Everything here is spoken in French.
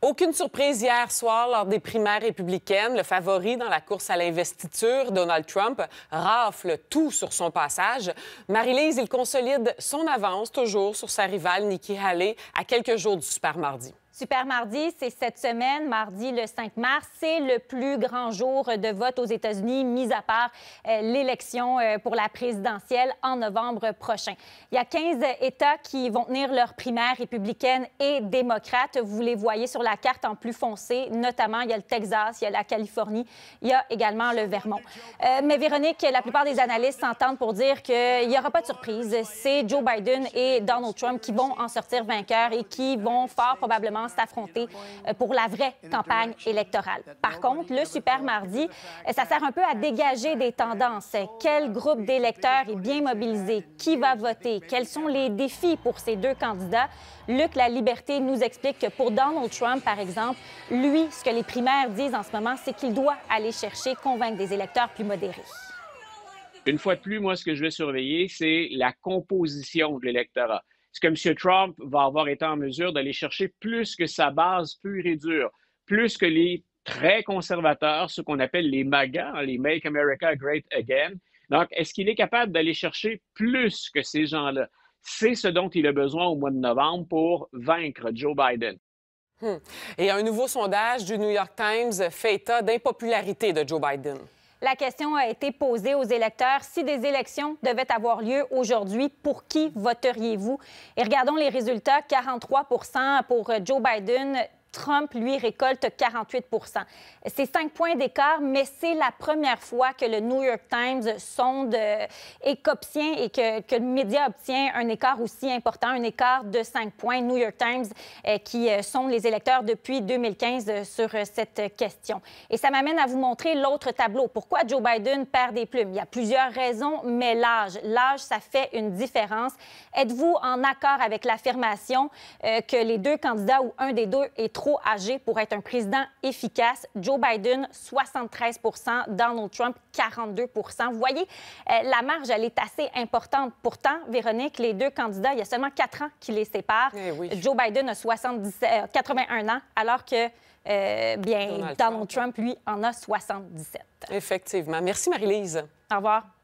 Aucune surprise hier soir lors des primaires républicaines. Le favori dans la course à l'investiture, Donald Trump, rafle tout sur son passage. Marie-Lise, il consolide son avance toujours sur sa rivale Nikki Haley à quelques jours du Super Mardi. Super mardi, c'est cette semaine, mardi le 5 mars. C'est le plus grand jour de vote aux États-Unis, mis à part euh, l'élection euh, pour la présidentielle en novembre prochain. Il y a 15 États qui vont tenir leurs primaires républicaines et démocrates. Vous les voyez sur la carte en plus foncé, notamment il y a le Texas, il y a la Californie, il y a également le Vermont. Euh, mais Véronique, la plupart des analystes s'entendent pour dire qu'il n'y aura pas de surprise. C'est Joe Biden et Donald Trump qui vont en sortir vainqueurs et qui vont fort probablement s'affronter euh, pour la vraie campagne électorale. Par contre, le super mardi, euh, ça sert un peu à dégager des tendances. Quel groupe d'électeurs est bien mobilisé? Qui va voter? Quels sont les défis pour ces deux candidats? Luc La Liberté nous explique que pour Donald Trump, par exemple, lui, ce que les primaires disent en ce moment, c'est qu'il doit aller chercher, convaincre des électeurs plus modérés. Une fois de plus, moi, ce que je vais surveiller, c'est la composition de l'électorat. Est-ce que M. Trump va avoir été en mesure d'aller chercher plus que sa base pure et dure, plus que les très conservateurs, ce qu'on appelle les MAGA, hein, les Make America Great Again? Donc, est-ce qu'il est capable d'aller chercher plus que ces gens-là? C'est ce dont il a besoin au mois de novembre pour vaincre Joe Biden. Hmm. Et un nouveau sondage du New York Times fait état d'impopularité de Joe Biden. La question a été posée aux électeurs. Si des élections devaient avoir lieu aujourd'hui, pour qui voteriez-vous? Et regardons les résultats. 43 pour euh, Joe Biden, Trump, lui, récolte 48 C'est cinq points d'écart, mais c'est la première fois que le New York Times sonde euh, et qu'obtient et que, le média obtient un écart aussi important, un écart de cinq points. New York Times euh, qui euh, sonde les électeurs depuis 2015 sur cette question. Et ça m'amène à vous montrer l'autre tableau. Pourquoi Joe Biden perd des plumes? Il y a plusieurs raisons, mais l'âge, l'âge, ça fait une différence. Êtes-vous en accord avec l'affirmation que les deux candidats ou un des deux est trop âgé pour être un président efficace. Joe Biden, 73 Donald Trump, 42 Vous voyez, euh, la marge, elle est assez importante. Pourtant, Véronique, les deux candidats, il y a seulement quatre ans qui les séparent. Eh Joe Biden a 77, 81 euh, ans, alors que euh, bien, Donald, Trump, Trump, lui, en a 77. Effectivement. Merci, Marie-Lise. Au revoir.